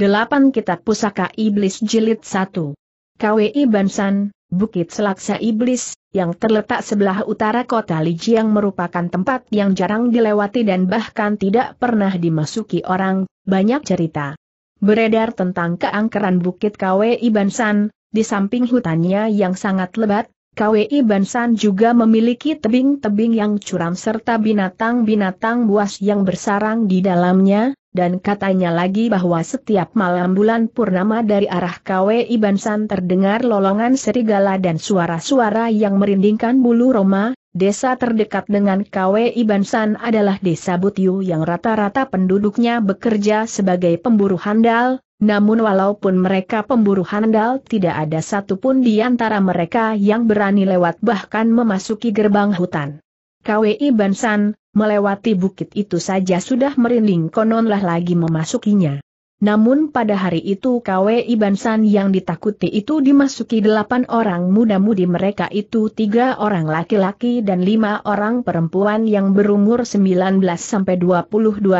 8 Kitab Pusaka Iblis Jilid 1. KWI Bansan, Bukit Selaksa Iblis, yang terletak sebelah utara kota Lijiang merupakan tempat yang jarang dilewati dan bahkan tidak pernah dimasuki orang, banyak cerita. Beredar tentang keangkeran Bukit KWI Bansan, di samping hutannya yang sangat lebat, KWI Bansan juga memiliki tebing-tebing yang curam serta binatang-binatang buas yang bersarang di dalamnya, dan katanya lagi bahwa setiap malam bulan purnama dari arah Iban San terdengar lolongan serigala dan suara-suara yang merindingkan bulu Roma, desa terdekat dengan Iban San adalah desa Butiu yang rata-rata penduduknya bekerja sebagai pemburu handal, namun walaupun mereka pemburu handal tidak ada satupun di antara mereka yang berani lewat bahkan memasuki gerbang hutan. KWI Bansan, melewati bukit itu saja sudah merinding kononlah lagi memasukinya. Namun pada hari itu KWI Bansan yang ditakuti itu dimasuki delapan orang muda-mudi mereka itu tiga orang laki-laki dan lima orang perempuan yang berumur 19-22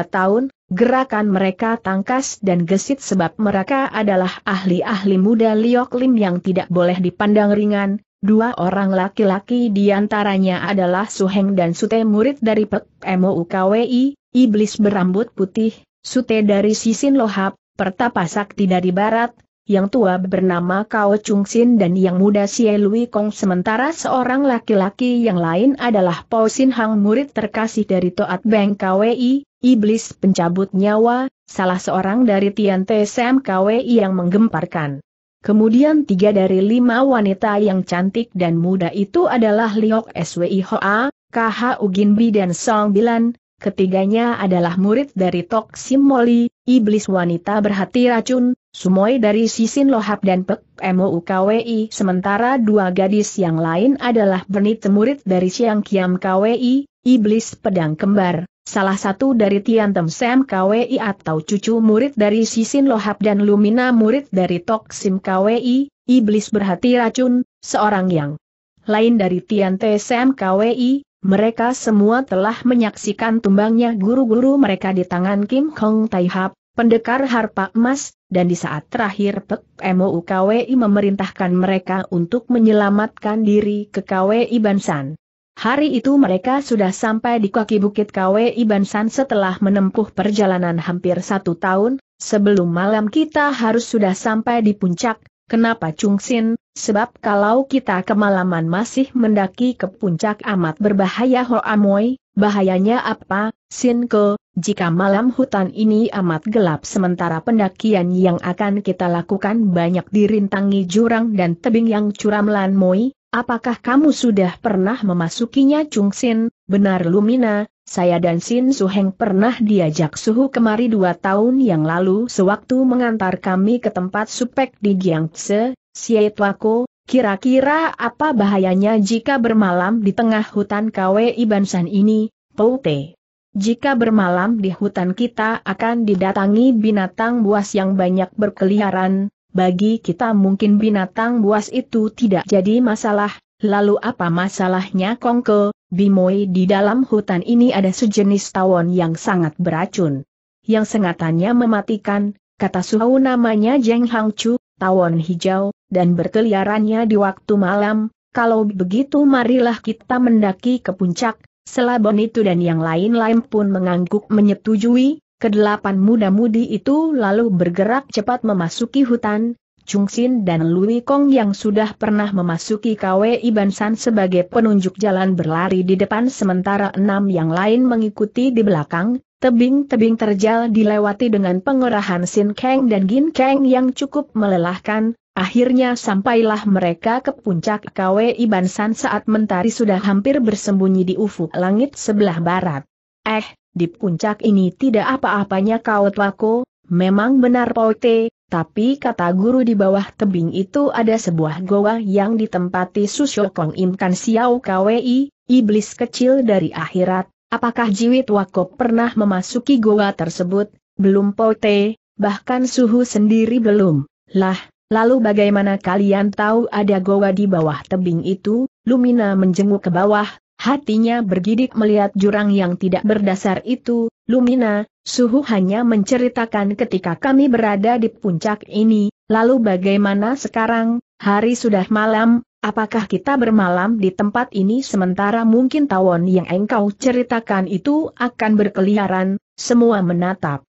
tahun, gerakan mereka tangkas dan gesit sebab mereka adalah ahli-ahli muda Liok Lim yang tidak boleh dipandang ringan, Dua orang laki-laki diantaranya adalah Suheng dan Sute murid dari Pek MOUKWI, iblis berambut putih, Sute dari Sisin Lohap, Pertapa Sakti dari Barat, yang tua bernama Kao Chung Sin dan yang muda Xie Lui Kong sementara seorang laki-laki yang lain adalah Po Sin Hang murid terkasih dari Toat Beng KWI, iblis pencabut nyawa, salah seorang dari Tian Te Sam KWI yang menggemparkan. Kemudian tiga dari lima wanita yang cantik dan muda itu adalah Liok Swi Hoa, KH Uginbi dan Song Bilan, ketiganya adalah murid dari Tok Sim Moli, iblis wanita berhati racun, Sumoy dari Sisin Lohap dan Pek Emo UKWI. Sementara dua gadis yang lain adalah Bernit murid dari Siang Kiam KWI, iblis pedang kembar, salah satu dari Tian Tem Sam KWI atau cucu murid dari Sisin Lohap dan Lumina murid dari Tok Sim KWI, iblis berhati racun, seorang yang lain dari Tian Te Sam KWI, mereka semua telah menyaksikan tumbangnya guru-guru mereka di tangan Kim Kong Tai Hap, pendekar harpa emas, dan di saat terakhir Pek MOU KWI memerintahkan mereka untuk menyelamatkan diri ke KWI Bansan. Hari itu mereka sudah sampai di kaki Bukit Kawe San setelah menempuh perjalanan hampir satu tahun, sebelum malam kita harus sudah sampai di puncak, kenapa Sin? sebab kalau kita kemalaman masih mendaki ke puncak amat berbahaya Ho Amoy. bahayanya apa, Sin ke, jika malam hutan ini amat gelap sementara pendakian yang akan kita lakukan banyak dirintangi jurang dan tebing yang curam Lan Moy. Apakah kamu sudah pernah memasukinya Chung Sin? Benar Lumina, saya dan Sin Su Heng pernah diajak suhu kemari dua tahun yang lalu sewaktu mengantar kami ke tempat supek di Giangse. Sietwako, kira-kira apa bahayanya jika bermalam di tengah hutan Iban San ini, Te? Jika bermalam di hutan kita akan didatangi binatang buas yang banyak berkeliaran, bagi kita mungkin binatang buas itu tidak jadi masalah, lalu apa masalahnya Kongke, Bimoy di dalam hutan ini ada sejenis tawon yang sangat beracun. Yang sengatannya mematikan, kata Suhau namanya Jeng Hang Chu, tawon hijau, dan berkeliarannya di waktu malam, kalau begitu marilah kita mendaki ke puncak, Selabon itu dan yang lain-lain pun mengangguk menyetujui, Kedelapan muda-mudi itu lalu bergerak cepat memasuki hutan, Chung Sin dan Lui Kong yang sudah pernah memasuki Iban San sebagai penunjuk jalan berlari di depan sementara enam yang lain mengikuti di belakang, tebing-tebing terjal dilewati dengan pengerahan Sin Kang dan Gin Kang yang cukup melelahkan, akhirnya sampailah mereka ke puncak Iban San saat mentari sudah hampir bersembunyi di ufuk langit sebelah barat. Eh, di puncak ini tidak apa-apanya kau telako, memang benar Pote, tapi kata guru di bawah tebing itu ada sebuah goa yang ditempati Susyokong Imkan Xiao Kwei, iblis kecil dari akhirat, apakah Jiwit Wako pernah memasuki goa tersebut? Belum Pote, bahkan suhu sendiri belum. Lah, lalu bagaimana kalian tahu ada goa di bawah tebing itu? Lumina menjenguk ke bawah, Hatinya bergidik melihat jurang yang tidak berdasar itu, Lumina, Suhu hanya menceritakan ketika kami berada di puncak ini, lalu bagaimana sekarang, hari sudah malam, apakah kita bermalam di tempat ini sementara mungkin tawon yang engkau ceritakan itu akan berkeliaran, semua menatap.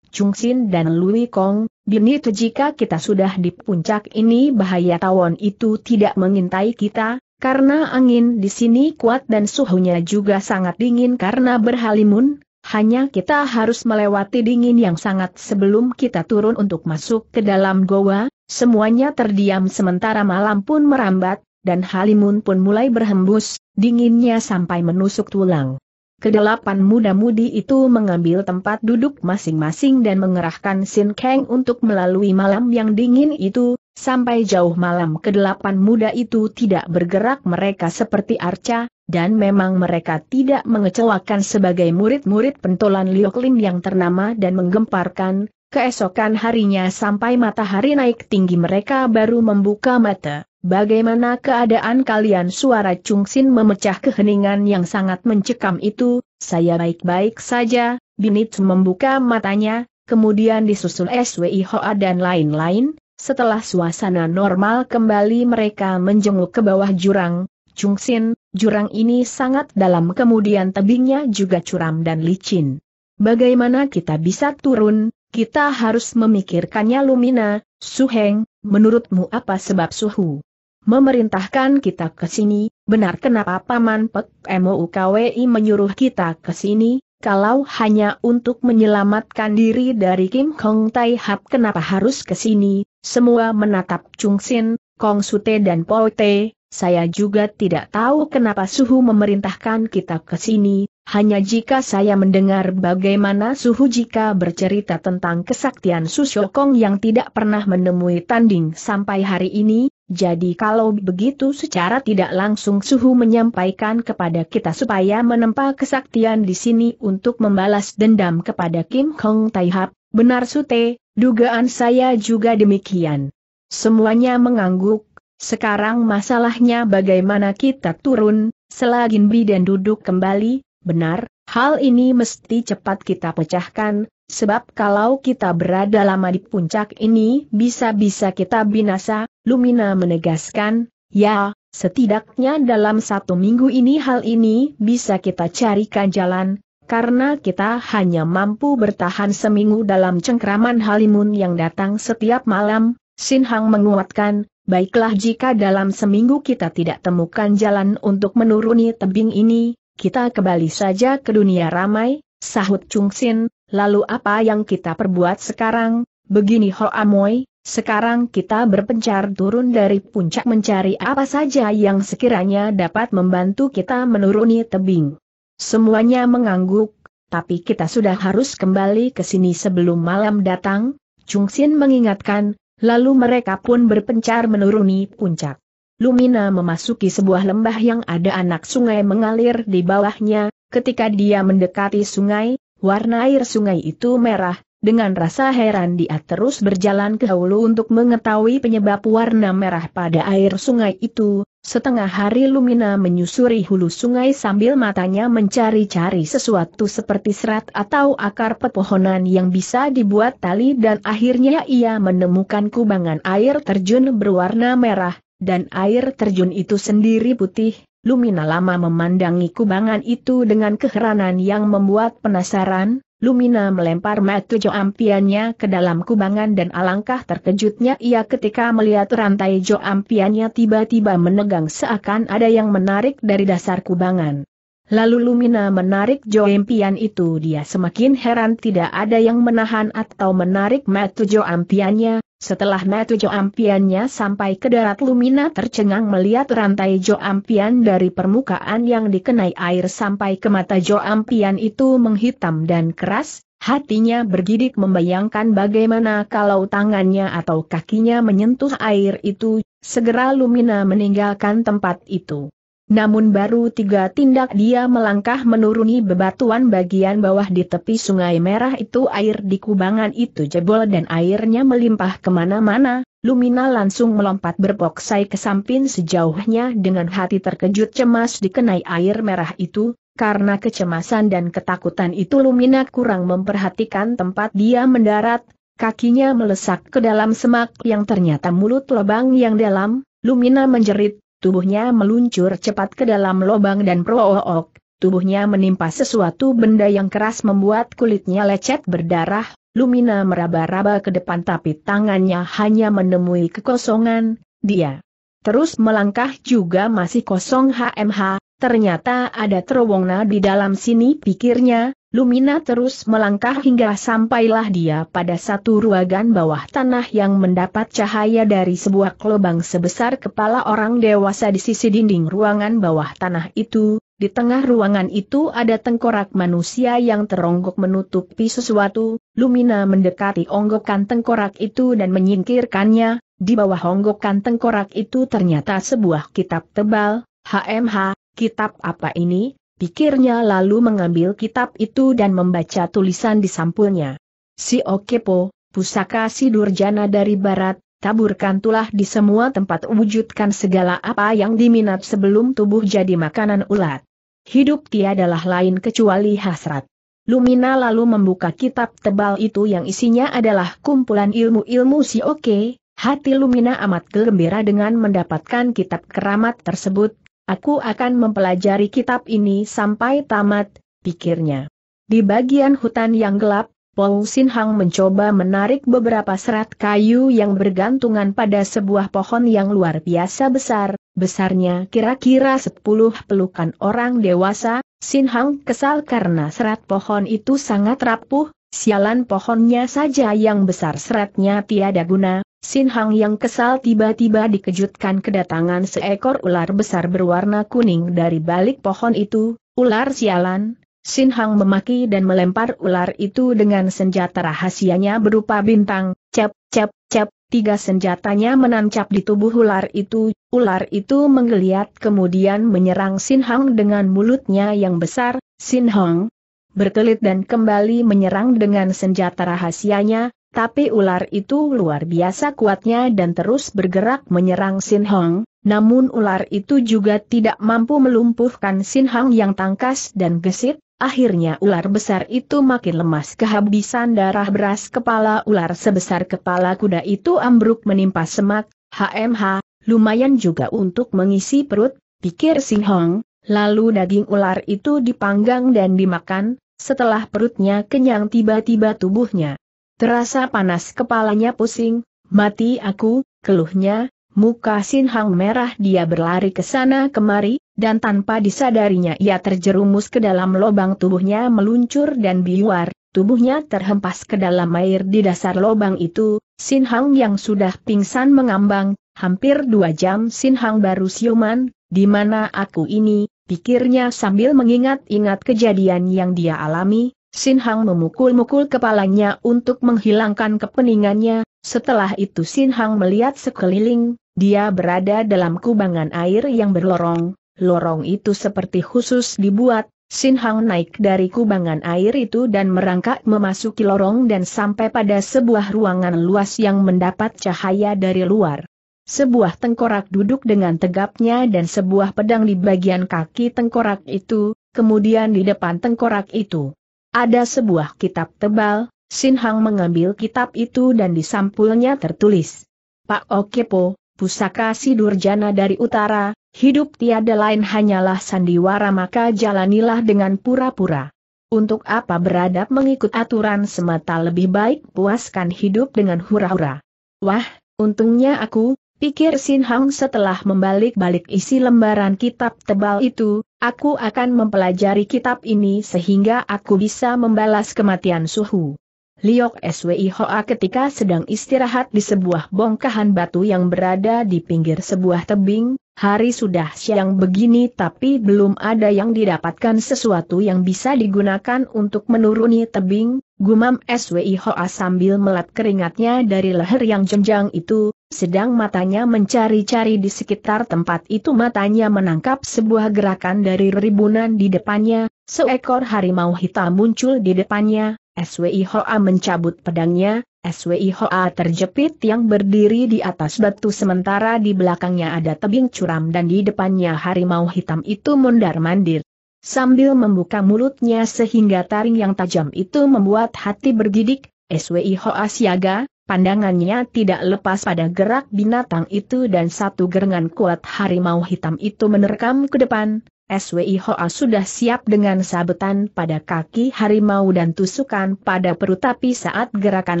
Chung Sin dan Lui Kong, bini jika kita sudah di puncak ini bahaya tawon itu tidak mengintai kita, karena angin di sini kuat dan suhunya juga sangat dingin karena berhalimun, hanya kita harus melewati dingin yang sangat sebelum kita turun untuk masuk ke dalam goa, semuanya terdiam sementara malam pun merambat, dan halimun pun mulai berhembus, dinginnya sampai menusuk tulang. Kedelapan muda-mudi itu mengambil tempat duduk masing-masing dan mengerahkan Sin Kang untuk melalui malam yang dingin itu, Sampai jauh malam kedelapan muda itu tidak bergerak mereka seperti arca, dan memang mereka tidak mengecewakan sebagai murid-murid pentolan Lioklin yang ternama dan menggemparkan, keesokan harinya sampai matahari naik tinggi mereka baru membuka mata. Bagaimana keadaan kalian suara Chungsin memecah keheningan yang sangat mencekam itu, saya baik-baik saja, Binit membuka matanya, kemudian disusul SWI Hoa dan lain-lain, setelah suasana normal kembali mereka menjenguk ke bawah jurang, Chungsin, jurang ini sangat dalam kemudian tebingnya juga curam dan licin. Bagaimana kita bisa turun, kita harus memikirkannya Lumina, Suheng, menurutmu apa sebab suhu? Memerintahkan kita ke sini, benar kenapa Paman Pek MOUKWI menyuruh kita ke sini, kalau hanya untuk menyelamatkan diri dari Kim Kong Tai Hap kenapa harus ke sini, semua menatap Chung Sin, Kong Sute dan Po Te, saya juga tidak tahu kenapa Suhu memerintahkan kita ke sini, hanya jika saya mendengar bagaimana Suhu jika bercerita tentang kesaktian Susyokong yang tidak pernah menemui tanding sampai hari ini, jadi kalau begitu secara tidak langsung Suhu menyampaikan kepada kita supaya menempa kesaktian di sini untuk membalas dendam kepada Kim Hong Taihap, benar Sute, Dugaan saya juga demikian. Semuanya mengangguk, sekarang masalahnya bagaimana kita turun, selagi bi dan duduk kembali, benar, hal ini mesti cepat kita pecahkan, sebab kalau kita berada lama di puncak ini bisa-bisa kita binasa, Lumina menegaskan, ya, setidaknya dalam satu minggu ini hal ini bisa kita carikan jalan, karena kita hanya mampu bertahan seminggu dalam cengkraman Halimun yang datang setiap malam, Sin Hang menguatkan, baiklah jika dalam seminggu kita tidak temukan jalan untuk menuruni tebing ini, kita kembali saja ke dunia ramai, sahut Chung Sin, lalu apa yang kita perbuat sekarang, begini Ho Amoy, sekarang kita berpencar turun dari puncak mencari apa saja yang sekiranya dapat membantu kita menuruni tebing. Semuanya mengangguk, tapi kita sudah harus kembali ke sini sebelum malam datang, Chung Sin mengingatkan, lalu mereka pun berpencar menuruni puncak. Lumina memasuki sebuah lembah yang ada anak sungai mengalir di bawahnya, ketika dia mendekati sungai, warna air sungai itu merah, dengan rasa heran dia terus berjalan ke hulu untuk mengetahui penyebab warna merah pada air sungai itu, Setengah hari Lumina menyusuri hulu sungai sambil matanya mencari-cari sesuatu seperti serat atau akar pepohonan yang bisa dibuat tali dan akhirnya ia menemukan kubangan air terjun berwarna merah, dan air terjun itu sendiri putih. Lumina lama memandangi kubangan itu dengan keheranan yang membuat penasaran, Lumina melempar mata ampiannya ke dalam kubangan dan alangkah terkejutnya ia ketika melihat rantai joampiannya tiba-tiba menegang seakan ada yang menarik dari dasar kubangan. Lalu Lumina menarik joampian itu dia semakin heran tidak ada yang menahan atau menarik mata ampiannya, setelah metu Joampiannya sampai ke darat Lumina tercengang melihat rantai Joampian dari permukaan yang dikenai air sampai ke mata Joampian itu menghitam dan keras, hatinya bergidik membayangkan bagaimana kalau tangannya atau kakinya menyentuh air itu, segera Lumina meninggalkan tempat itu. Namun baru tiga tindak dia melangkah menuruni bebatuan bagian bawah di tepi sungai merah itu air di kubangan itu jebol dan airnya melimpah kemana-mana, Lumina langsung melompat berpoksai ke samping sejauhnya dengan hati terkejut cemas dikenai air merah itu, karena kecemasan dan ketakutan itu Lumina kurang memperhatikan tempat dia mendarat, kakinya melesak ke dalam semak yang ternyata mulut lubang yang dalam, Lumina menjerit, tubuhnya meluncur cepat ke dalam lubang dan proook, tubuhnya menimpa sesuatu benda yang keras membuat kulitnya lecet berdarah, Lumina meraba-raba ke depan tapi tangannya hanya menemui kekosongan, dia terus melangkah juga masih kosong HMH, ternyata ada terowongna di dalam sini pikirnya, Lumina terus melangkah hingga sampailah dia pada satu ruangan bawah tanah yang mendapat cahaya dari sebuah kelobang sebesar kepala orang dewasa di sisi dinding ruangan bawah tanah itu. Di tengah ruangan itu ada tengkorak manusia yang teronggok menutupi sesuatu. Lumina mendekati onggokan tengkorak itu dan menyingkirkannya. Di bawah onggokan tengkorak itu ternyata sebuah kitab tebal. HMH, kitab apa ini? pikirnya lalu mengambil kitab itu dan membaca tulisan di sampulnya. Si Okepo, pusaka si Durjana dari barat, taburkan tulah di semua tempat wujudkan segala apa yang diminat sebelum tubuh jadi makanan ulat. Hidup tiadalah lain kecuali hasrat. Lumina lalu membuka kitab tebal itu yang isinya adalah kumpulan ilmu-ilmu si Oke, hati Lumina amat gembira dengan mendapatkan kitab keramat tersebut, Aku akan mempelajari kitab ini sampai tamat, pikirnya. Di bagian hutan yang gelap, Paul Sin Hang mencoba menarik beberapa serat kayu yang bergantungan pada sebuah pohon yang luar biasa besar, besarnya kira-kira sepuluh pelukan orang dewasa, Sin Hang kesal karena serat pohon itu sangat rapuh, sialan pohonnya saja yang besar seratnya tiada guna, Sin Hang yang kesal tiba-tiba dikejutkan kedatangan seekor ular besar berwarna kuning dari balik pohon itu, ular sialan. Sin Hang memaki dan melempar ular itu dengan senjata rahasianya berupa bintang, cep, cep, cep, tiga senjatanya menancap di tubuh ular itu, ular itu menggeliat kemudian menyerang Sin Hang dengan mulutnya yang besar, Sin Hang berkelit dan kembali menyerang dengan senjata rahasianya, tapi ular itu luar biasa kuatnya dan terus bergerak menyerang Sin Hong, namun ular itu juga tidak mampu melumpuhkan Sin Hong yang tangkas dan gesit, akhirnya ular besar itu makin lemas kehabisan darah beras kepala ular sebesar kepala kuda itu ambruk menimpa semak, HMH, lumayan juga untuk mengisi perut, pikir Sin Hong, lalu daging ular itu dipanggang dan dimakan, setelah perutnya kenyang tiba-tiba tubuhnya Terasa panas kepalanya pusing, mati aku, keluhnya, muka Sin Hang merah dia berlari ke sana kemari, dan tanpa disadarinya ia terjerumus ke dalam lubang tubuhnya meluncur dan biwar, tubuhnya terhempas ke dalam air di dasar lubang itu, Sin Hang yang sudah pingsan mengambang, hampir dua jam Sin Hang baru siuman, di mana aku ini, pikirnya sambil mengingat-ingat kejadian yang dia alami, Sin Hang memukul-mukul kepalanya untuk menghilangkan kepeningannya, setelah itu Sin Hang melihat sekeliling, dia berada dalam kubangan air yang berlorong, lorong itu seperti khusus dibuat, Sin Hang naik dari kubangan air itu dan merangkak memasuki lorong dan sampai pada sebuah ruangan luas yang mendapat cahaya dari luar. Sebuah tengkorak duduk dengan tegapnya dan sebuah pedang di bagian kaki tengkorak itu, kemudian di depan tengkorak itu ada sebuah kitab tebal, Sin Hang mengambil kitab itu dan di sampulnya tertulis. Pak Okepo, pusaka Sidurjana dari utara, hidup tiada lain hanyalah sandiwara maka jalanilah dengan pura-pura. Untuk apa beradab mengikut aturan semata lebih baik puaskan hidup dengan hura-hura. Wah, untungnya aku, pikir Sin Hang setelah membalik-balik isi lembaran kitab tebal itu, Aku akan mempelajari kitab ini sehingga aku bisa membalas kematian Suhu. Liok Swi Hoa ketika sedang istirahat di sebuah bongkahan batu yang berada di pinggir sebuah tebing, hari sudah siang begini tapi belum ada yang didapatkan sesuatu yang bisa digunakan untuk menuruni tebing, gumam Swi Hoa sambil melap keringatnya dari leher yang jenjang itu, sedang matanya mencari-cari di sekitar tempat itu matanya menangkap sebuah gerakan dari ribunan di depannya, seekor harimau hitam muncul di depannya, SWI Hoa mencabut pedangnya, SWI Hoa terjepit yang berdiri di atas batu sementara di belakangnya ada tebing curam dan di depannya harimau hitam itu mondar-mandir. Sambil membuka mulutnya sehingga taring yang tajam itu membuat hati bergidik, SWI Hoa siaga, Pandangannya tidak lepas pada gerak binatang itu dan satu gerengan kuat harimau hitam itu menerkam ke depan. SWI Hoa sudah siap dengan sabetan pada kaki harimau dan tusukan pada perut tapi saat gerakan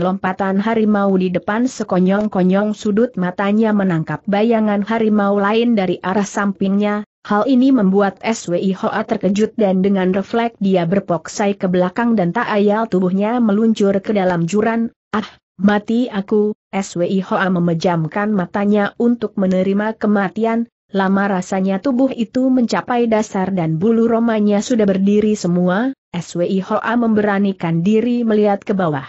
lompatan harimau di depan sekonyong-konyong sudut matanya menangkap bayangan harimau lain dari arah sampingnya, hal ini membuat SWI Hoa terkejut dan dengan refleks dia berpoksai ke belakang dan tak ayal tubuhnya meluncur ke dalam juran. ah, Mati aku, SWI Hoa memejamkan matanya untuk menerima kematian, lama rasanya tubuh itu mencapai dasar dan bulu romanya sudah berdiri semua, SWI Hoa memberanikan diri melihat ke bawah.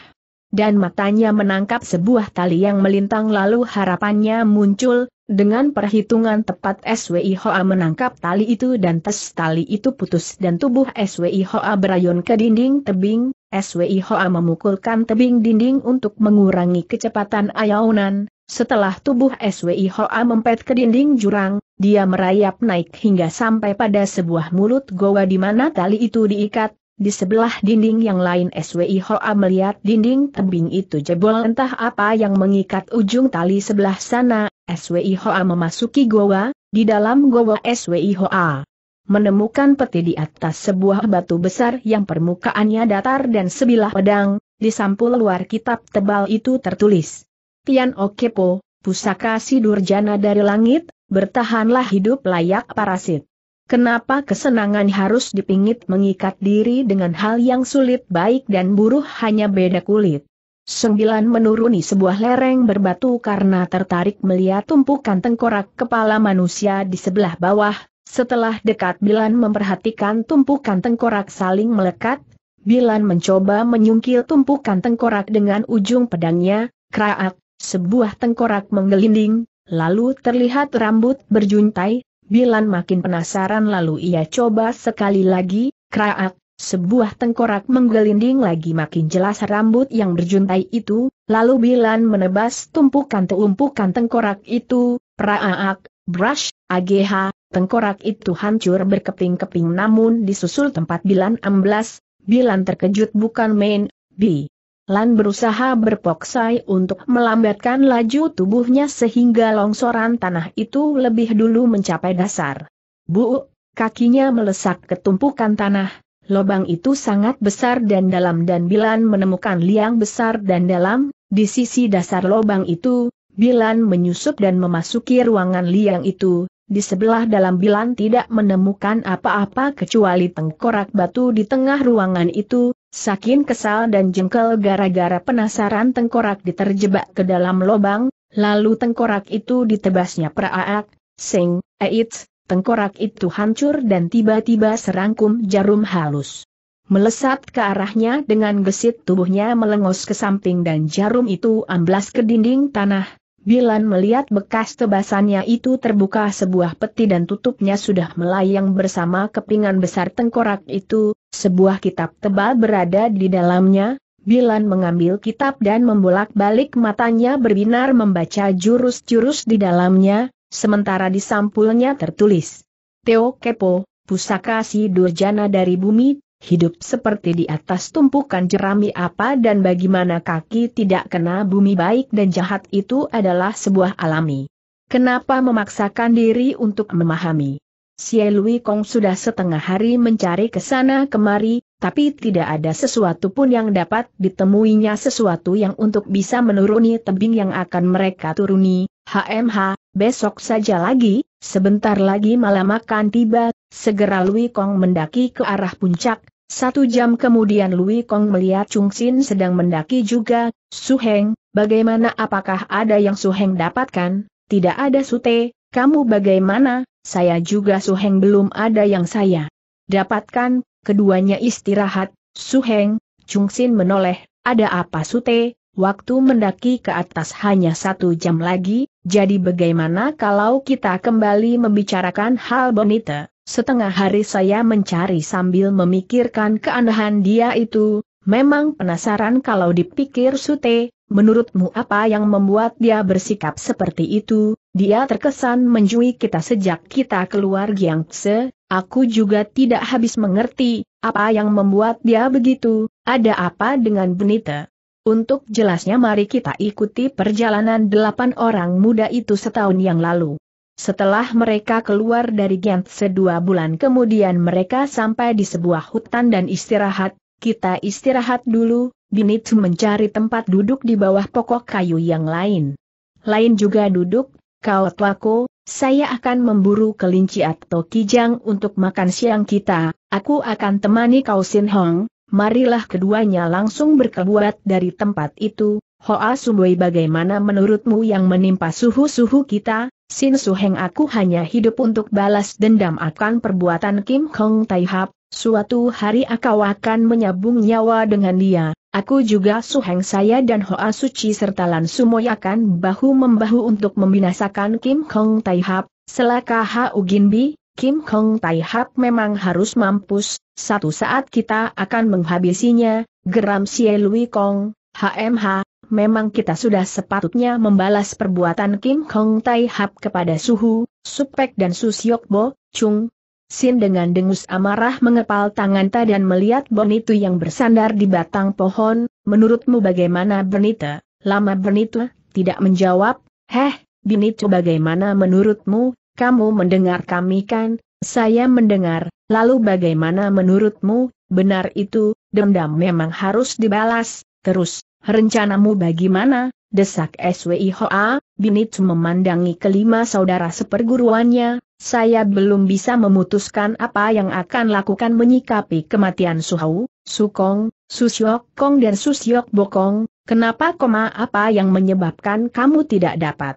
Dan matanya menangkap sebuah tali yang melintang lalu harapannya muncul, dengan perhitungan tepat SWI Hoa menangkap tali itu dan tes tali itu putus dan tubuh SWI Hoa berayun ke dinding tebing, SWI Hoa memukulkan tebing dinding untuk mengurangi kecepatan ayaunan, setelah tubuh SWI Hoa mempet ke dinding jurang, dia merayap naik hingga sampai pada sebuah mulut goa di mana tali itu diikat, di sebelah dinding yang lain SWI Hoa melihat dinding tebing itu jebol entah apa yang mengikat ujung tali sebelah sana, SWI Hoa memasuki goa, di dalam goa SWI Hoa menemukan peti di atas sebuah batu besar yang permukaannya datar dan sebilah pedang, di sampul luar kitab tebal itu tertulis. Tian Okepo, pusaka Sidurjana dari langit, bertahanlah hidup layak parasit. Kenapa kesenangan harus dipingit mengikat diri dengan hal yang sulit baik dan buruh hanya beda kulit? Sembilan menuruni sebuah lereng berbatu karena tertarik melihat tumpukan tengkorak kepala manusia di sebelah bawah, setelah dekat Bilan memperhatikan tumpukan tengkorak saling melekat, Bilan mencoba menyungkil tumpukan tengkorak dengan ujung pedangnya, kraak, sebuah tengkorak menggelinding, lalu terlihat rambut berjuntai, Bilan makin penasaran lalu ia coba sekali lagi, kraak, sebuah tengkorak menggelinding lagi makin jelas rambut yang berjuntai itu, lalu Bilan menebas tumpukan tumpukan tengkorak itu, praak, brush, AGH, tengkorak itu hancur berkeping-keping namun disusul tempat Bilan amblas, Bilan terkejut bukan main, Bi. Lan berusaha berpoksai untuk melambatkan laju tubuhnya sehingga longsoran tanah itu lebih dulu mencapai dasar. Bu, kakinya melesak ke tumpukan tanah, lobang itu sangat besar dan dalam dan Bilan menemukan liang besar dan dalam, di sisi dasar lobang itu, Bilan menyusup dan memasuki ruangan liang itu, di sebelah dalam bilan tidak menemukan apa-apa kecuali tengkorak batu di tengah ruangan itu, sakin kesal dan jengkel gara-gara penasaran tengkorak diterjebak ke dalam lobang, lalu tengkorak itu ditebasnya peraak, sing, eits, tengkorak itu hancur dan tiba-tiba serangkum jarum halus. Melesat ke arahnya dengan gesit tubuhnya melengos ke samping dan jarum itu amblas ke dinding tanah, Bilan melihat bekas tebasannya itu terbuka sebuah peti dan tutupnya sudah melayang bersama kepingan besar tengkorak itu, sebuah kitab tebal berada di dalamnya, Bilan mengambil kitab dan membolak-balik matanya berbinar membaca jurus-jurus di dalamnya, sementara di sampulnya tertulis. Teo Kepo, Pusaka Si Durjana dari Bumi, hidup seperti di atas tumpukan jerami apa dan bagaimana kaki tidak kena bumi baik dan jahat itu adalah sebuah alami. Kenapa memaksakan diri untuk memahami? Si Lui Kong sudah setengah hari mencari ke sana kemari, tapi tidak ada sesuatu pun yang dapat ditemuinya sesuatu yang untuk bisa menuruni tebing yang akan mereka turuni. HMH, besok saja lagi, sebentar lagi malam akan tiba, Segera Lui Kong mendaki ke arah puncak, satu jam kemudian Lui Kong melihat Chung Sin sedang mendaki juga, Su Heng, bagaimana apakah ada yang Su Heng dapatkan? Tidak ada Sute, kamu bagaimana? Saya juga Su Heng belum ada yang saya dapatkan, keduanya istirahat, Su Heng, Chung Sin menoleh, ada apa Sute? Waktu mendaki ke atas hanya satu jam lagi, jadi bagaimana kalau kita kembali membicarakan hal bonita? Setengah hari saya mencari sambil memikirkan keanehan dia itu, memang penasaran kalau dipikir Sute, menurutmu apa yang membuat dia bersikap seperti itu, dia terkesan menjui kita sejak kita keluar Giangse. aku juga tidak habis mengerti, apa yang membuat dia begitu, ada apa dengan Benita. Untuk jelasnya mari kita ikuti perjalanan delapan orang muda itu setahun yang lalu. Setelah mereka keluar dari Gent, dua bulan kemudian mereka sampai di sebuah hutan dan istirahat, kita istirahat dulu, Binitu mencari tempat duduk di bawah pokok kayu yang lain. Lain juga duduk, kau tuaku, saya akan memburu kelinci atau kijang untuk makan siang kita, aku akan temani kau Sin Hong, marilah keduanya langsung berkebuat dari tempat itu, Hoa Sumbui bagaimana menurutmu yang menimpa suhu-suhu kita? Sin Suheng aku hanya hidup untuk balas dendam akan perbuatan Kim Kong Tai Hap, suatu hari aku akan menyambung nyawa dengan dia. Aku juga Suheng saya dan Hoa Suci serta Lan Sumoy akan bahu-membahu untuk membinasakan Kim Kong Tai Hap, selaka Hau Bi, Kim Kong Tai Hap memang harus mampus, satu saat kita akan menghabisinya, geram Sielui Lui Kong, HMH, memang kita sudah sepatutnya membalas perbuatan Kim Hong Tai Hap kepada Suhu, Supek dan Susyok Bo, Chung. Sin dengan dengus amarah mengepal tangan Ta dan melihat Bonitu yang bersandar di batang pohon, menurutmu bagaimana Bernita? Lama Bernita tidak menjawab, heh, Bernita bagaimana menurutmu, kamu mendengar kami kan, saya mendengar, lalu bagaimana menurutmu, benar itu, dendam memang harus dibalas, terus, Rencanamu bagaimana? Desak SWI Hoa, Binit memandangi kelima saudara seperguruannya, saya belum bisa memutuskan apa yang akan lakukan menyikapi kematian Suhau, Sukong, Susyok Kong dan Susyok Bokong, kenapa koma apa yang menyebabkan kamu tidak dapat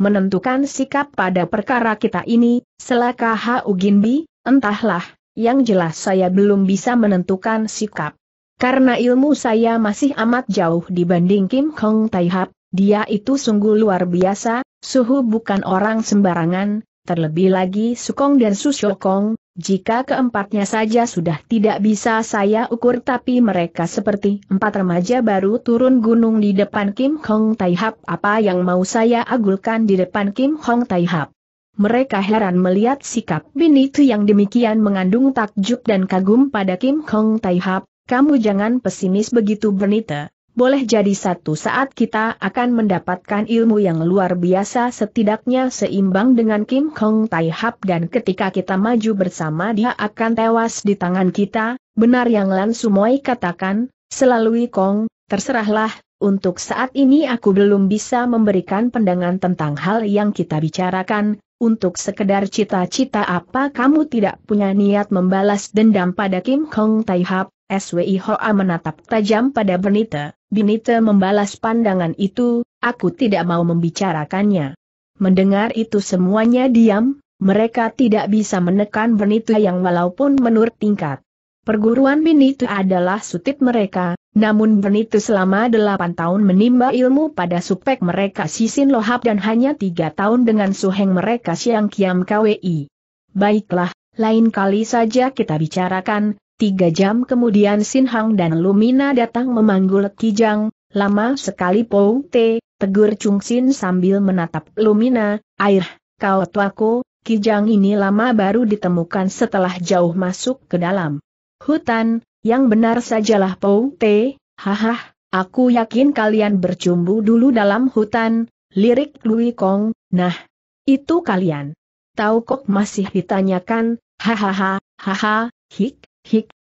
menentukan sikap pada perkara kita ini, selaka Hau Ginbi, entahlah, yang jelas saya belum bisa menentukan sikap. Karena ilmu saya masih amat jauh dibanding Kim Hong Taihap, dia itu sungguh luar biasa, suhu bukan orang sembarangan, terlebih lagi Sukong dan Susyokong, jika keempatnya saja sudah tidak bisa saya ukur tapi mereka seperti empat remaja baru turun gunung di depan Kim Hong Taihap apa yang mau saya agulkan di depan Kim Hong Taihap. Mereka heran melihat sikap Bin itu yang demikian mengandung takjub dan kagum pada Kim Hong Taihap, kamu jangan pesimis begitu Bernita, boleh jadi satu saat kita akan mendapatkan ilmu yang luar biasa setidaknya seimbang dengan Kim Kong Tai Hap dan ketika kita maju bersama dia akan tewas di tangan kita, benar yang Lan Sumoy katakan, selalu Kong, terserahlah, untuk saat ini aku belum bisa memberikan pandangan tentang hal yang kita bicarakan, untuk sekedar cita-cita apa kamu tidak punya niat membalas dendam pada Kim Kong Tai Hap, SWI Hoa menatap tajam pada Benita, Benita membalas pandangan itu, aku tidak mau membicarakannya. Mendengar itu semuanya diam, mereka tidak bisa menekan Benita yang walaupun menurut tingkat. Perguruan Benita adalah sutit mereka, namun Benita selama delapan tahun menimba ilmu pada supek mereka Sisin lohap dan hanya tiga tahun dengan suheng mereka Siang Kiam KWI. Baiklah, lain kali saja kita bicarakan, Tiga jam kemudian Sin Hang dan Lumina datang memanggul Kijang, lama sekali Pou Te, tegur Chung Sin sambil menatap Lumina, air, kau tuaku, Kijang ini lama baru ditemukan setelah jauh masuk ke dalam hutan, yang benar sajalah Pou Te, haha, aku yakin kalian bercumbu dulu dalam hutan, lirik Lui Kong, nah, itu kalian. Tahu kok masih ditanyakan, hahaha, haha, hik,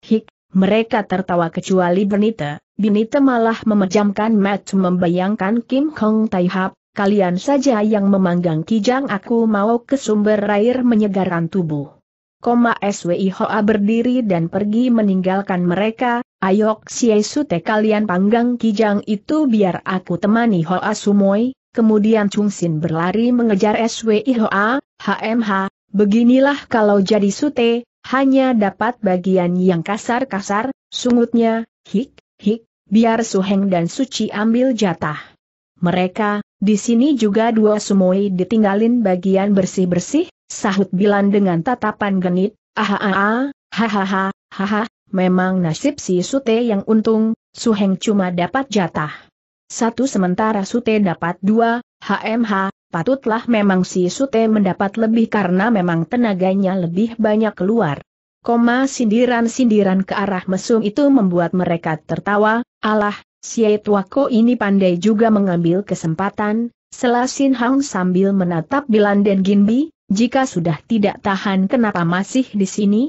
Hik, mereka tertawa kecuali Benita, Benita malah memejamkan mata membayangkan Kim Hong Tai Hap, kalian saja yang memanggang kijang aku mau ke sumber air menyegarkan tubuh. Koma SWI Hoa berdiri dan pergi meninggalkan mereka, ayok sute kalian panggang kijang itu biar aku temani Hoa Sumoy, kemudian Chung Sin berlari mengejar SWI Hoa, HMH, beginilah kalau jadi sute, hanya dapat bagian yang kasar-kasar, sungutnya, hik, hik, biar Suheng dan Suci ambil jatah. Mereka, di sini juga dua sumoi ditinggalin bagian bersih-bersih, sahut Bilan dengan tatapan genit, ahaha, hahaha, haha, memang nasib si Sute yang untung, Suheng cuma dapat jatah. Satu sementara Sute dapat dua, HMH, patutlah memang si Sute mendapat lebih karena memang tenaganya lebih banyak keluar. Koma sindiran-sindiran ke arah mesum itu membuat mereka tertawa, Allah, si Tuako ini pandai juga mengambil kesempatan, selasin Hang sambil menatap Bilan dan Ginbi, jika sudah tidak tahan kenapa masih di sini?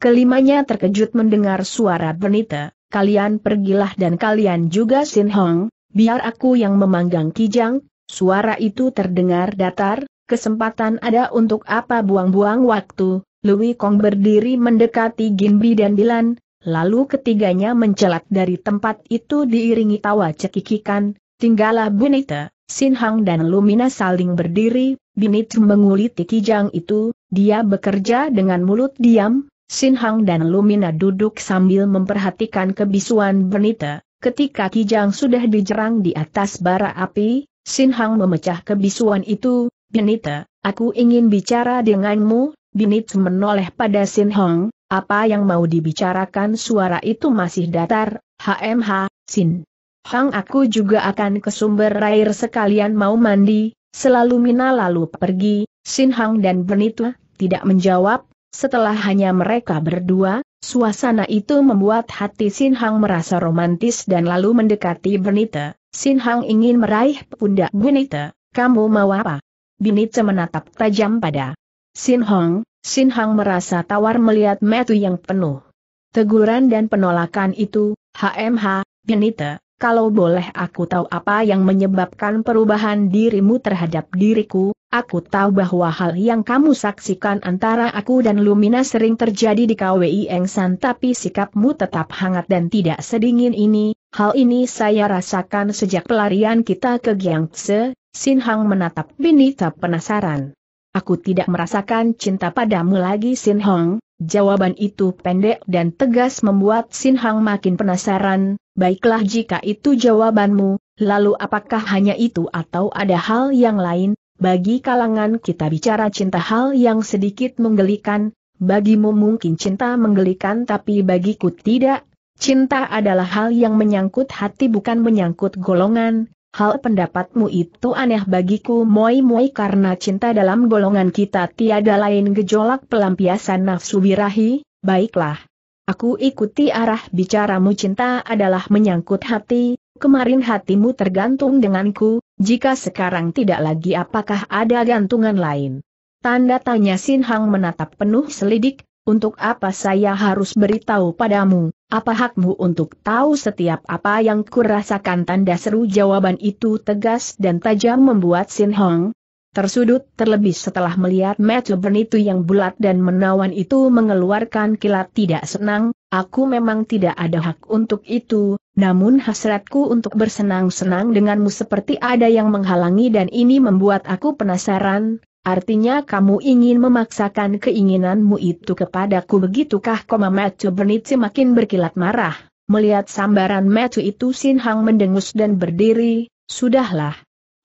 Kelimanya terkejut mendengar suara Benita, kalian pergilah dan kalian juga Sin Hong, biar aku yang memanggang kijang, Suara itu terdengar datar, kesempatan ada untuk apa buang-buang waktu, Louis Kong berdiri mendekati Ginbi dan Dilan, lalu ketiganya mencelat dari tempat itu diiringi tawa cekikikan, tinggallah Bunita, Sin Hang dan Lumina saling berdiri, Binit menguliti kijang itu, dia bekerja dengan mulut diam, Sin Hang dan Lumina duduk sambil memperhatikan kebisuan Benita. Ketika Kijang sudah dijerang di atas bara api, Sin Hang memecah kebisuan itu, Binita, aku ingin bicara denganmu, Binit menoleh pada Sin Hang, apa yang mau dibicarakan suara itu masih datar, HMH, Sin. Hang aku juga akan ke sumber air sekalian mau mandi, selalu Mina lalu pergi, Sin Hang dan Benita tidak menjawab, setelah hanya mereka berdua, suasana itu membuat hati Sin Hang merasa romantis dan lalu mendekati Benita. Sin Hang ingin meraih pundak Binite, kamu mau apa? Binite menatap tajam pada Sin Hong. Sin Hang merasa tawar melihat metu yang penuh. Teguran dan penolakan itu, HMH, Binite, kalau boleh aku tahu apa yang menyebabkan perubahan dirimu terhadap diriku, Aku tahu bahwa hal yang kamu saksikan antara aku dan Lumina sering terjadi di KWI Engsan tapi sikapmu tetap hangat dan tidak sedingin ini, hal ini saya rasakan sejak pelarian kita ke Giangse, Sin Hang menatap Binita penasaran. Aku tidak merasakan cinta padamu lagi Sin Hong, jawaban itu pendek dan tegas membuat Sin Hang makin penasaran, baiklah jika itu jawabanmu, lalu apakah hanya itu atau ada hal yang lain, bagi kalangan kita bicara cinta hal yang sedikit menggelikan, bagimu mungkin cinta menggelikan tapi bagiku tidak, cinta adalah hal yang menyangkut hati bukan menyangkut golongan, hal pendapatmu itu aneh bagiku moi-moi karena cinta dalam golongan kita tiada lain gejolak pelampiasan nafsu birahi, baiklah. Aku ikuti arah bicaramu cinta adalah menyangkut hati, kemarin hatimu tergantung denganku, jika sekarang tidak lagi apakah ada gantungan lain? Tanda tanya Sin Hang menatap penuh selidik, untuk apa saya harus beritahu padamu, apa hakmu untuk tahu setiap apa yang kurasakan tanda seru jawaban itu tegas dan tajam membuat Sin Hang tersudut terlebih setelah melihat Matt Leben itu yang bulat dan menawan itu mengeluarkan kilat tidak senang, Aku memang tidak ada hak untuk itu, namun hasratku untuk bersenang-senang denganmu seperti ada yang menghalangi dan ini membuat aku penasaran, artinya kamu ingin memaksakan keinginanmu itu kepadaku begitukah koma Matthew Bernitsi makin berkilat marah. Melihat sambaran Matthew itu Sin Hang mendengus dan berdiri, sudahlah.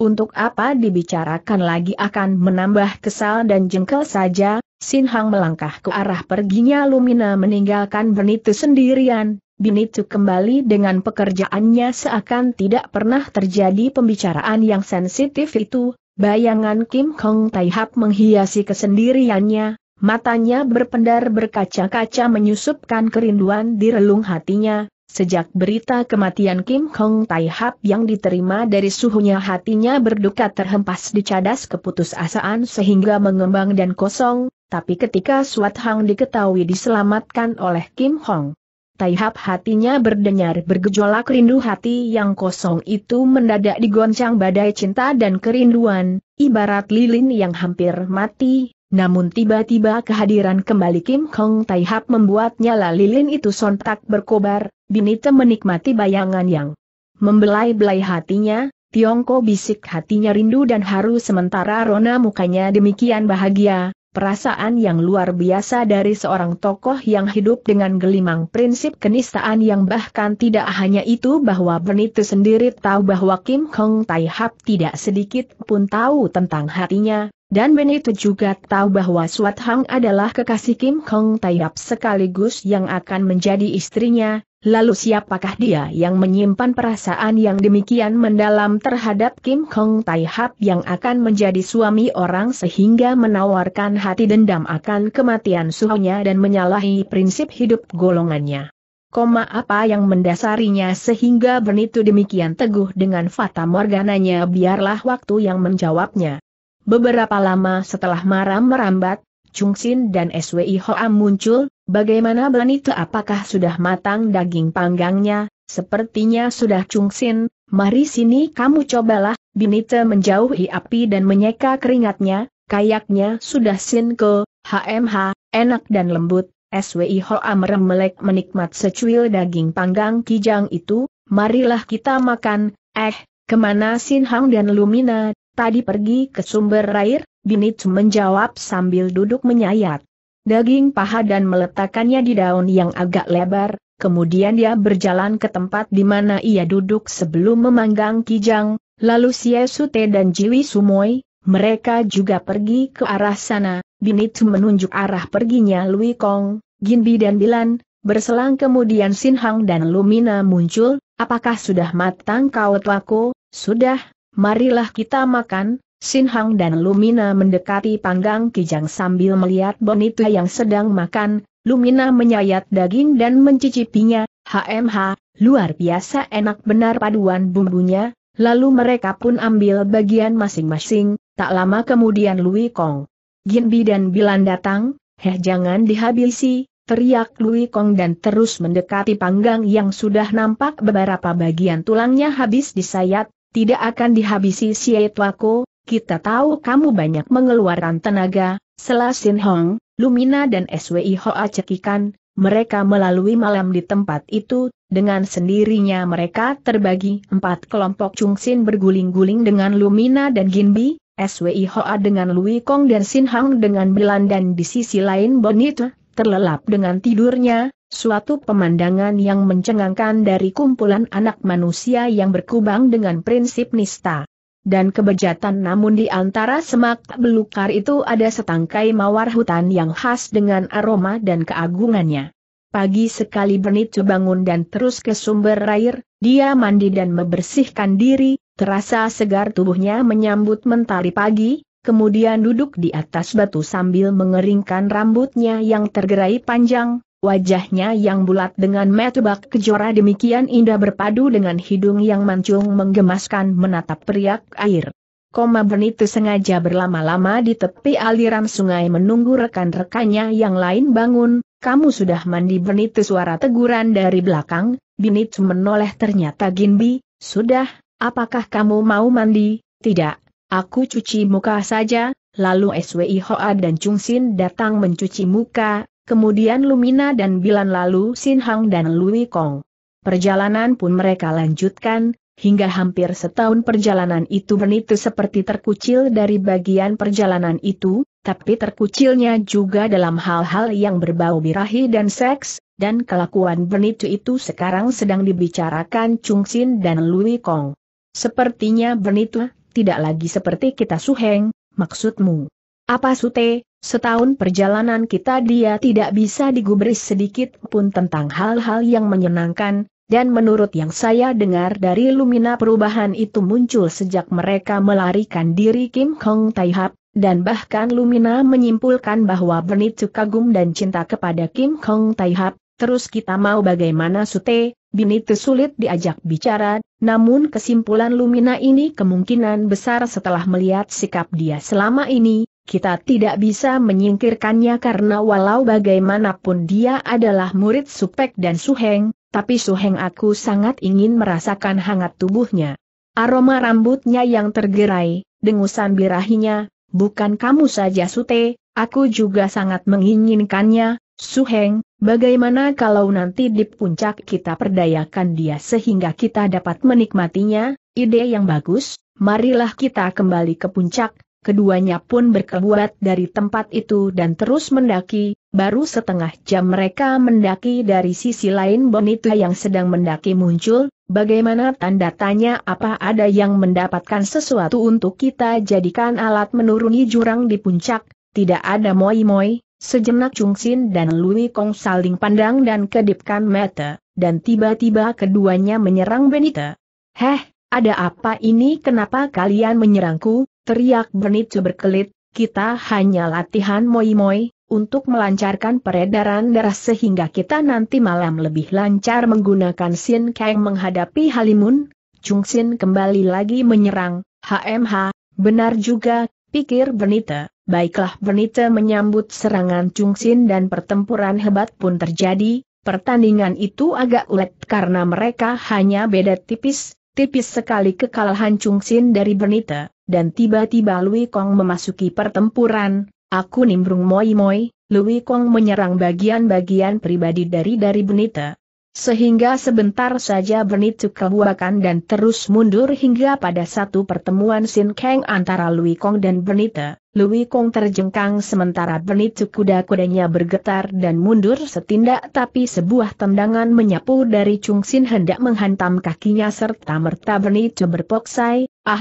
Untuk apa dibicarakan lagi akan menambah kesal dan jengkel saja, Sin Hang melangkah ke arah perginya Lumina meninggalkan Benitu sendirian, Benitu kembali dengan pekerjaannya seakan tidak pernah terjadi pembicaraan yang sensitif itu, bayangan Kim Kong Tai menghiasi kesendiriannya, matanya berpendar berkaca-kaca menyusupkan kerinduan di relung hatinya, Sejak berita kematian Kim Kong Tai yang diterima dari suhunya hatinya berduka terhempas di cadas keputusasaan sehingga mengembang dan kosong, tapi ketika Suat Hang diketahui diselamatkan oleh Kim Hong, Taihap hatinya berdenyar bergejolak rindu hati yang kosong itu mendadak digoncang badai cinta dan kerinduan, ibarat lilin yang hampir mati, namun tiba-tiba kehadiran kembali Kim Hong Taihap membuat nyala lilin itu sontak berkobar, Binita menikmati bayangan yang membelai-belai hatinya, Tiongko bisik hatinya rindu dan haru sementara Rona mukanya demikian bahagia, perasaan yang luar biasa dari seorang tokoh yang hidup dengan gelimang prinsip kenistaan yang bahkan tidak hanya itu bahwa Benito sendiri tahu bahwa Kim Hong Tai Hap tidak sedikit pun tahu tentang hatinya, dan Benito juga tahu bahwa Suat Hang adalah kekasih Kim Hong Tai Hap sekaligus yang akan menjadi istrinya, Lalu siapakah dia yang menyimpan perasaan yang demikian mendalam terhadap Kim Hong Tai Hap yang akan menjadi suami orang sehingga menawarkan hati dendam akan kematian suhunya dan menyalahi prinsip hidup golongannya. Koma apa yang mendasarinya sehingga bernitu demikian teguh dengan fata morgananya biarlah waktu yang menjawabnya. Beberapa lama setelah Maram merambat, Chung Sin dan SWI Hoa muncul, Bagaimana Benito apakah sudah matang daging panggangnya, sepertinya sudah cungsin, mari sini kamu cobalah, Binita menjauhi api dan menyeka keringatnya, kayaknya sudah sinko, HMH, enak dan lembut, SWI Hoa melek menikmat secuil daging panggang kijang itu, marilah kita makan, eh, kemana sinhang dan Lumina, tadi pergi ke sumber air, Binita menjawab sambil duduk menyayat daging paha dan meletakkannya di daun yang agak lebar, kemudian dia berjalan ke tempat di mana ia duduk sebelum memanggang kijang, lalu Sia Sute dan Jiwi Sumoy, mereka juga pergi ke arah sana, Binitsu menunjuk arah perginya Lui Kong, Ginbi dan Bilan, berselang kemudian Sin Hang dan Lumina muncul, apakah sudah matang kau tuaku, sudah, marilah kita makan, Sin Hang dan Lumina mendekati panggang Kijang sambil melihat Bonita yang sedang makan, Lumina menyayat daging dan mencicipinya, HMH, luar biasa enak benar paduan bumbunya, lalu mereka pun ambil bagian masing-masing, tak lama kemudian Lui Kong. Ginbi dan Bilan datang, heh jangan dihabisi, teriak Lui Kong dan terus mendekati panggang yang sudah nampak beberapa bagian tulangnya habis disayat, tidak akan dihabisi Sietwako, kita tahu kamu banyak mengeluarkan tenaga, Selasin Hong, Lumina dan SWI Hoa cekikan, mereka melalui malam di tempat itu, dengan sendirinya mereka terbagi empat kelompok Chung Sin berguling-guling dengan Lumina dan Ginbi, SWI Hoa dengan Lui Kong dan Sin Hong dengan Bilan dan di sisi lain Bonita, terlelap dengan tidurnya, suatu pemandangan yang mencengangkan dari kumpulan anak manusia yang berkubang dengan prinsip nista dan kebejatan namun di antara semak belukar itu ada setangkai mawar hutan yang khas dengan aroma dan keagungannya. Pagi sekali Benicu bangun dan terus ke sumber air, dia mandi dan membersihkan diri, terasa segar tubuhnya menyambut mentari pagi, kemudian duduk di atas batu sambil mengeringkan rambutnya yang tergerai panjang, Wajahnya yang bulat dengan metebak kejora demikian indah berpadu dengan hidung yang mancung menggemaskan menatap periak air. Koma Benito sengaja berlama-lama di tepi aliran sungai menunggu rekan-rekannya yang lain bangun, kamu sudah mandi Benito suara teguran dari belakang, Benito menoleh ternyata Ginbi, sudah, apakah kamu mau mandi, tidak, aku cuci muka saja, lalu SWI Hoa dan Chung Sin datang mencuci muka, kemudian Lumina dan Bilan lalu Sin Hang dan Lui Kong. Perjalanan pun mereka lanjutkan, hingga hampir setahun perjalanan itu bernitu seperti terkucil dari bagian perjalanan itu, tapi terkucilnya juga dalam hal-hal yang berbau birahi dan seks, dan kelakuan bernitu itu sekarang sedang dibicarakan Chung Sin dan Lui Kong. Sepertinya bernitu, tidak lagi seperti kita suheng, maksudmu. Apa sute, setahun perjalanan kita dia tidak bisa digubris sedikit pun tentang hal-hal yang menyenangkan, dan menurut yang saya dengar dari Lumina perubahan itu muncul sejak mereka melarikan diri Kim Hong Taihap, dan bahkan Lumina menyimpulkan bahwa Benicu kagum dan cinta kepada Kim Hong Taihap, terus kita mau bagaimana Sute, itu sulit diajak bicara, namun kesimpulan Lumina ini kemungkinan besar setelah melihat sikap dia selama ini, kita tidak bisa menyingkirkannya karena walau bagaimanapun dia adalah murid Supek dan Suheng, tapi Suheng aku sangat ingin merasakan hangat tubuhnya. Aroma rambutnya yang tergerai, dengusan birahinya, bukan kamu saja Sute, aku juga sangat menginginkannya, Suheng, bagaimana kalau nanti di puncak kita perdayakan dia sehingga kita dapat menikmatinya, ide yang bagus, marilah kita kembali ke puncak, keduanya pun berkebuat dari tempat itu dan terus mendaki, baru setengah jam mereka mendaki dari sisi lain Bonita yang sedang mendaki muncul, bagaimana tanda tanya apa ada yang mendapatkan sesuatu untuk kita jadikan alat menuruni jurang di puncak, tidak ada moi-moi, sejenak Chungsin dan Lui Kong saling pandang dan kedipkan mata, dan tiba-tiba keduanya menyerang Benita. Heh, ada apa ini kenapa kalian menyerangku, Teriak Bernice berkelit, kita hanya latihan moi-moi, untuk melancarkan peredaran darah sehingga kita nanti malam lebih lancar menggunakan Sin Kang menghadapi Halimun, Chung Sin kembali lagi menyerang, HMH, benar juga, pikir Bernice. baiklah Bernice menyambut serangan Chung Sin dan pertempuran hebat pun terjadi, pertandingan itu agak ulet karena mereka hanya beda tipis, tipis sekali kekalahan Chung Sin dari Bernice dan tiba-tiba Lui Kong memasuki pertempuran, aku nimbrung moi-moi, Lui Kong menyerang bagian-bagian pribadi dari dari Benita. Sehingga sebentar saja Benita kebuakan dan terus mundur hingga pada satu pertemuan Sin Kang antara Lui Kong dan Benita. Lui Kong terjengkang sementara Benita kuda-kudanya bergetar dan mundur setindak tapi sebuah tendangan menyapu dari Chung Sin hendak menghantam kakinya serta merta Benita berpoksai, ah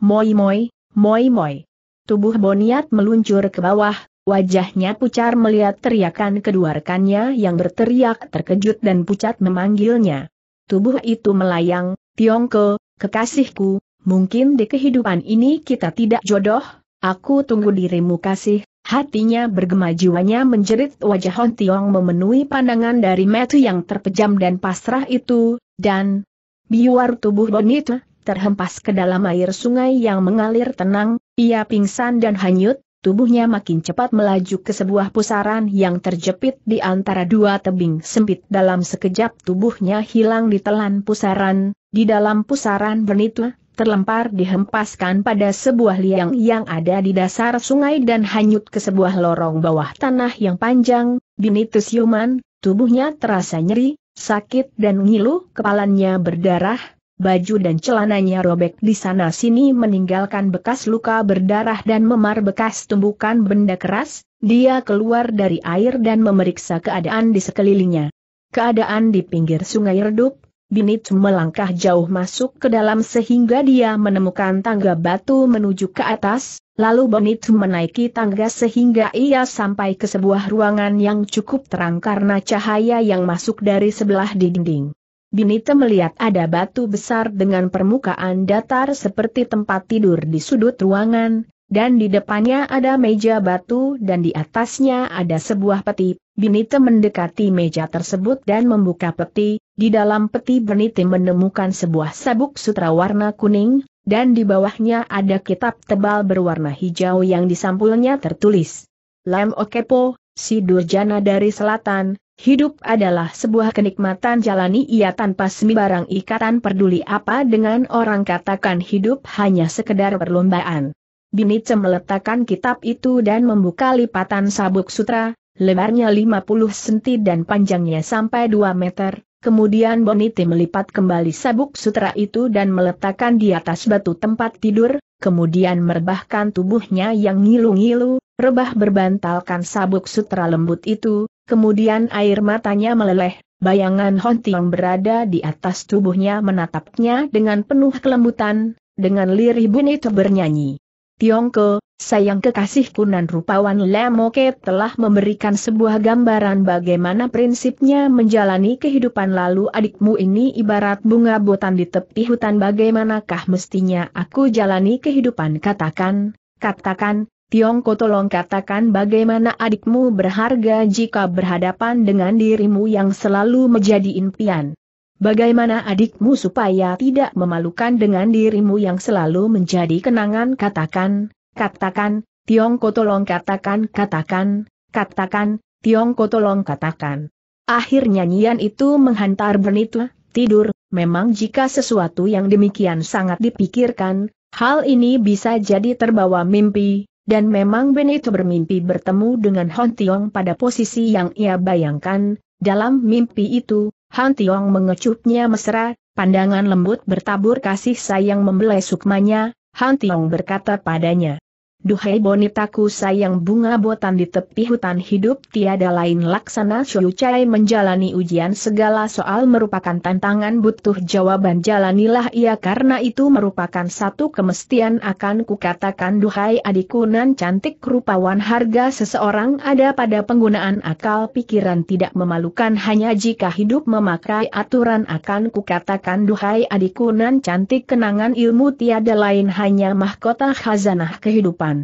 Moi-moi, moi-moi. Tubuh Boniat meluncur ke bawah, wajahnya pucar melihat teriakan kedua rekannya yang berteriak terkejut dan pucat memanggilnya. Tubuh itu melayang, Tiongko, kekasihku, mungkin di kehidupan ini kita tidak jodoh, aku tunggu dirimu kasih, hatinya bergema jiwanya menjerit wajah Hon Tiong memenuhi pandangan dari metu yang terpejam dan pasrah itu, dan biar tubuh Bonita terhempas ke dalam air sungai yang mengalir tenang, ia pingsan dan hanyut, tubuhnya makin cepat melaju ke sebuah pusaran yang terjepit di antara dua tebing sempit dalam sekejap tubuhnya hilang ditelan pusaran, di dalam pusaran bernitwa, terlempar dihempaskan pada sebuah liang yang ada di dasar sungai dan hanyut ke sebuah lorong bawah tanah yang panjang, binitus Yuman, tubuhnya terasa nyeri, sakit dan ngilu, kepalanya berdarah, baju dan celananya robek di sana-sini meninggalkan bekas luka berdarah dan memar bekas tumbukan benda keras, dia keluar dari air dan memeriksa keadaan di sekelilingnya. Keadaan di pinggir sungai redup, Binit melangkah jauh masuk ke dalam sehingga dia menemukan tangga batu menuju ke atas, lalu Binit menaiki tangga sehingga ia sampai ke sebuah ruangan yang cukup terang karena cahaya yang masuk dari sebelah dinding. Binite melihat ada batu besar dengan permukaan datar seperti tempat tidur di sudut ruangan, dan di depannya ada meja batu dan di atasnya ada sebuah peti. Binite mendekati meja tersebut dan membuka peti, di dalam peti Binite menemukan sebuah sabuk sutra warna kuning, dan di bawahnya ada kitab tebal berwarna hijau yang disampulnya tertulis. Lam Okepo, si Durjana dari selatan, Hidup adalah sebuah kenikmatan jalani ia tanpa sembarang ikatan peduli apa dengan orang katakan hidup hanya sekedar perlombaan. Binice meletakkan kitab itu dan membuka lipatan sabuk sutra, lebarnya 50 senti dan panjangnya sampai 2 meter, kemudian Bonite melipat kembali sabuk sutra itu dan meletakkan di atas batu tempat tidur, kemudian merebahkan tubuhnya yang ngilu-ngilu, rebah berbantalkan sabuk sutra lembut itu, Kemudian air matanya meleleh, bayangan Hon Tiong berada di atas tubuhnya menatapnya dengan penuh kelembutan, dengan lirih bunyi bernyanyi. Ke, sayang kekasihku nan rupawan Lemoke telah memberikan sebuah gambaran bagaimana prinsipnya menjalani kehidupan lalu adikmu ini ibarat bunga botan di tepi hutan bagaimanakah mestinya aku jalani kehidupan katakan, katakan, Tiong tolong katakan bagaimana adikmu berharga jika berhadapan dengan dirimu yang selalu menjadi impian. Bagaimana adikmu supaya tidak memalukan dengan dirimu yang selalu menjadi kenangan katakan, katakan, Tiong tolong katakan, katakan, katakan, Tiong tolong katakan. Akhir nyanyian itu menghantar Benito tidur, memang jika sesuatu yang demikian sangat dipikirkan, hal ini bisa jadi terbawa mimpi, dan memang Ben itu bermimpi bertemu dengan Han Tiong pada posisi yang ia bayangkan, dalam mimpi itu, Han Tiong mengecupnya mesra, pandangan lembut bertabur kasih sayang membelai sukmanya, Han Tiong berkata padanya. Duhai bonitaku sayang bunga botan di tepi hutan hidup tiada lain laksana Shoyu Chai menjalani ujian segala soal merupakan tantangan butuh jawaban jalanilah ia karena itu merupakan satu kemestian akan kukatakan duhai adikku nan cantik rupawan harga seseorang ada pada penggunaan akal pikiran tidak memalukan hanya jika hidup memakai aturan akan kukatakan duhai adikku nan cantik kenangan ilmu tiada lain hanya mahkota khazanah kehidupan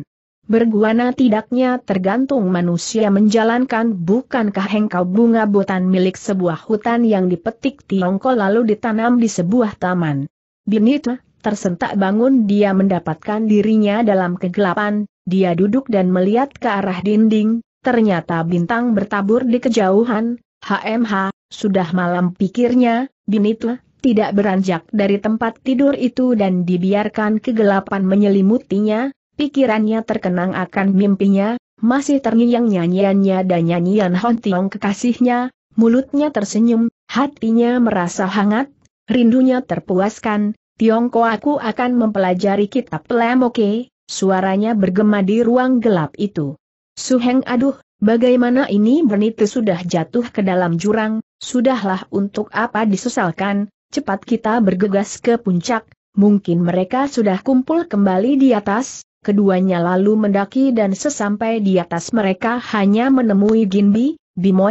berguana tidaknya tergantung manusia menjalankan bukankah hengkau bunga botan milik sebuah hutan yang dipetik Tiongkok lalu ditanam di sebuah taman. Binita, tersentak bangun dia mendapatkan dirinya dalam kegelapan, dia duduk dan melihat ke arah dinding, ternyata bintang bertabur di kejauhan, HMH, sudah malam pikirnya, Binita, tidak beranjak dari tempat tidur itu dan dibiarkan kegelapan menyelimutinya, Pikirannya terkenang akan mimpinya, masih terngiang nyanyiannya dan nyanyian Hon Tiong kekasihnya, mulutnya tersenyum, hatinya merasa hangat, rindunya terpuaskan, Tiongko aku akan mempelajari kitab Oke. suaranya bergema di ruang gelap itu. Suheng aduh, bagaimana ini Bernite sudah jatuh ke dalam jurang, sudahlah untuk apa disesalkan, cepat kita bergegas ke puncak, mungkin mereka sudah kumpul kembali di atas, keduanya lalu mendaki dan sesampai di atas mereka hanya menemui Ginbi,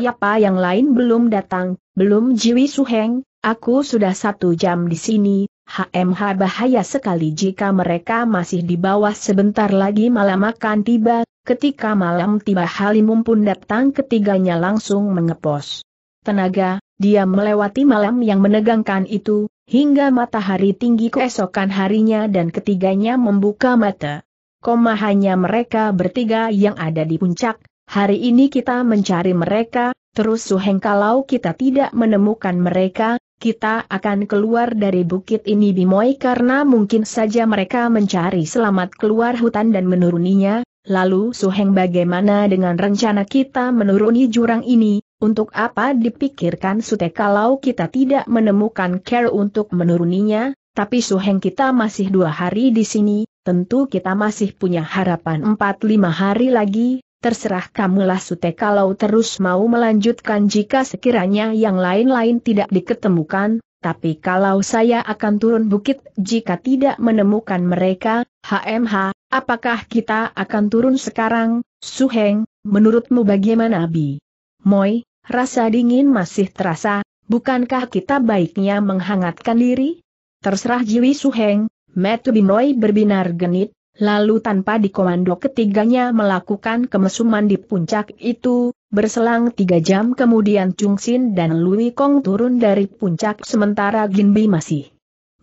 apa yang lain belum datang, belum Jiwi Suheng, aku sudah satu jam di sini, HMH bahaya sekali jika mereka masih di bawah sebentar lagi malam akan tiba, ketika malam tiba Halimum pun datang ketiganya langsung mengepos. Tenaga, dia melewati malam yang menegangkan itu, hingga matahari tinggi keesokan harinya dan ketiganya membuka mata koma hanya mereka bertiga yang ada di puncak, hari ini kita mencari mereka, terus Suheng kalau kita tidak menemukan mereka, kita akan keluar dari bukit ini Bimoy karena mungkin saja mereka mencari selamat keluar hutan dan menuruninya, lalu Suheng bagaimana dengan rencana kita menuruni jurang ini, untuk apa dipikirkan Sute kalau kita tidak menemukan care untuk menuruninya, tapi Suheng kita masih dua hari di sini, tentu kita masih punya harapan 4-5 hari lagi, terserah kamulah Sute kalau terus mau melanjutkan jika sekiranya yang lain-lain tidak diketemukan, tapi kalau saya akan turun bukit jika tidak menemukan mereka, HMH, apakah kita akan turun sekarang, Suheng, menurutmu bagaimana Bi? Moi, rasa dingin masih terasa, bukankah kita baiknya menghangatkan diri? Terserah Jiwi Suheng, Metu Binoy berbinar genit, lalu tanpa dikomando ketiganya melakukan kemesuman di puncak itu, berselang tiga jam kemudian Chung Sin dan Lui Kong turun dari puncak sementara Ginbi masih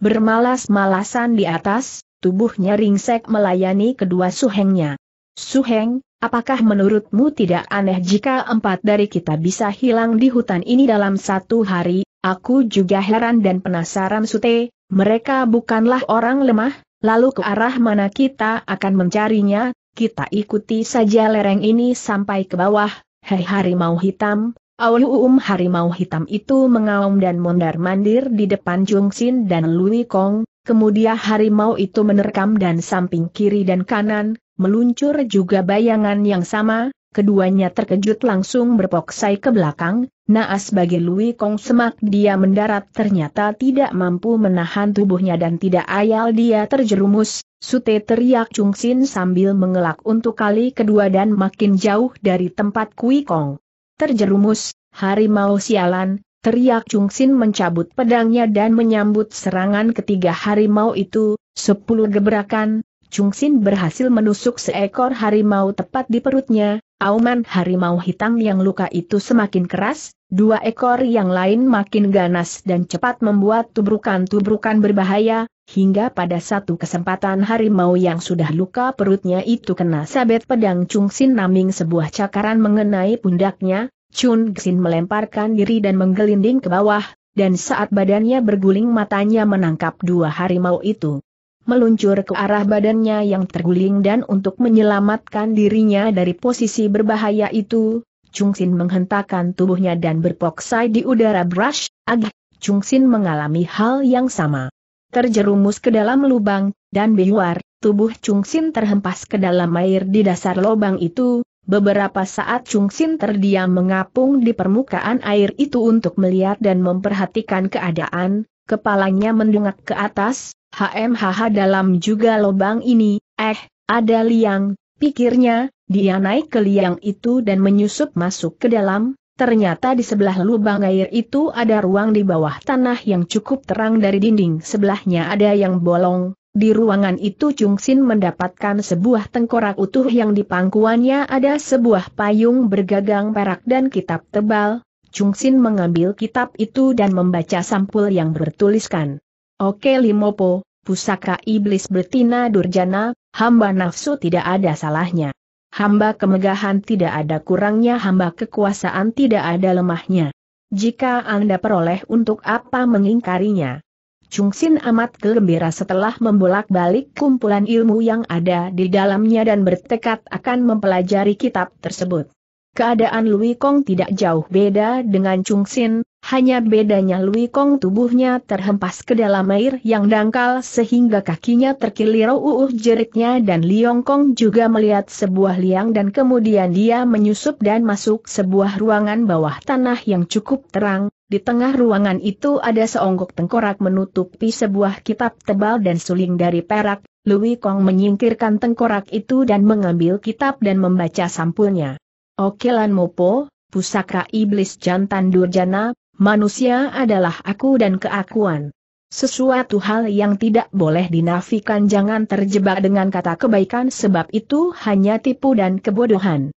bermalas-malasan di atas, tubuhnya ringsek melayani kedua suhengnya. Suheng, apakah menurutmu tidak aneh jika empat dari kita bisa hilang di hutan ini dalam satu hari? Aku juga heran dan penasaran Sute, mereka bukanlah orang lemah, lalu ke arah mana kita akan mencarinya, kita ikuti saja lereng ini sampai ke bawah, hei harimau hitam, awuum harimau hitam itu mengaum dan mondar-mandir di depan Jung Sin dan Lui Kong, kemudian harimau itu menerkam dan samping kiri dan kanan, meluncur juga bayangan yang sama, keduanya terkejut langsung berpoksai ke belakang, Naas bagi Lui Kong semak dia mendarat ternyata tidak mampu menahan tubuhnya dan tidak ayal dia terjerumus, Sute teriak Chung Sin sambil mengelak untuk kali kedua dan makin jauh dari tempat Kui Kong. Terjerumus, harimau sialan, teriak Chung Sin mencabut pedangnya dan menyambut serangan ketiga harimau itu, sepuluh gebrakan, Chung Sin berhasil menusuk seekor harimau tepat di perutnya, Auman harimau hitam yang luka itu semakin keras, dua ekor yang lain makin ganas dan cepat membuat tubrukan-tubrukan berbahaya, hingga pada satu kesempatan harimau yang sudah luka perutnya itu kena sabet pedang Chung Sin Naming sebuah cakaran mengenai pundaknya, Chun Xin melemparkan diri dan menggelinding ke bawah, dan saat badannya berguling matanya menangkap dua harimau itu meluncur ke arah badannya yang terguling dan untuk menyelamatkan dirinya dari posisi berbahaya itu, Chung Sin menghentakkan tubuhnya dan berpoksai di udara brush, agak Chung Sin mengalami hal yang sama. Terjerumus ke dalam lubang, dan biwar, tubuh Chung Sin terhempas ke dalam air di dasar lubang itu, Beberapa saat Chung Sin terdiam mengapung di permukaan air itu untuk melihat dan memperhatikan keadaan, kepalanya mendungak ke atas, HMHH dalam juga lubang ini, eh, ada liang, pikirnya, dia naik ke liang itu dan menyusup masuk ke dalam, Ternyata di sebelah lubang air itu ada ruang di bawah tanah yang cukup terang dari dinding sebelahnya ada yang bolong. Di ruangan itu Chung Sin mendapatkan sebuah tengkorak utuh yang di pangkuannya ada sebuah payung bergagang perak dan kitab tebal. Chung Sin mengambil kitab itu dan membaca sampul yang bertuliskan. Oke Limopo, pusaka iblis betina durjana, hamba nafsu tidak ada salahnya. Hamba kemegahan tidak ada kurangnya hamba kekuasaan tidak ada lemahnya. Jika Anda peroleh untuk apa mengingkarinya? Chungsin amat gembira setelah membolak-balik kumpulan ilmu yang ada di dalamnya dan bertekad akan mempelajari kitab tersebut. Keadaan Lui Kong tidak jauh beda dengan Chung Sin, hanya bedanya Lui Kong tubuhnya terhempas ke dalam air yang dangkal sehingga kakinya terkilir uuh jeritnya dan Liong Kong juga melihat sebuah liang dan kemudian dia menyusup dan masuk sebuah ruangan bawah tanah yang cukup terang. Di tengah ruangan itu ada seonggok tengkorak menutupi sebuah kitab tebal dan suling dari perak. Lui Kong menyingkirkan tengkorak itu dan mengambil kitab dan membaca sampulnya. Okelan Mopo, pusaka iblis jantan Durjana, manusia adalah aku dan keakuan. Sesuatu hal yang tidak boleh dinafikan jangan terjebak dengan kata kebaikan sebab itu hanya tipu dan kebodohan.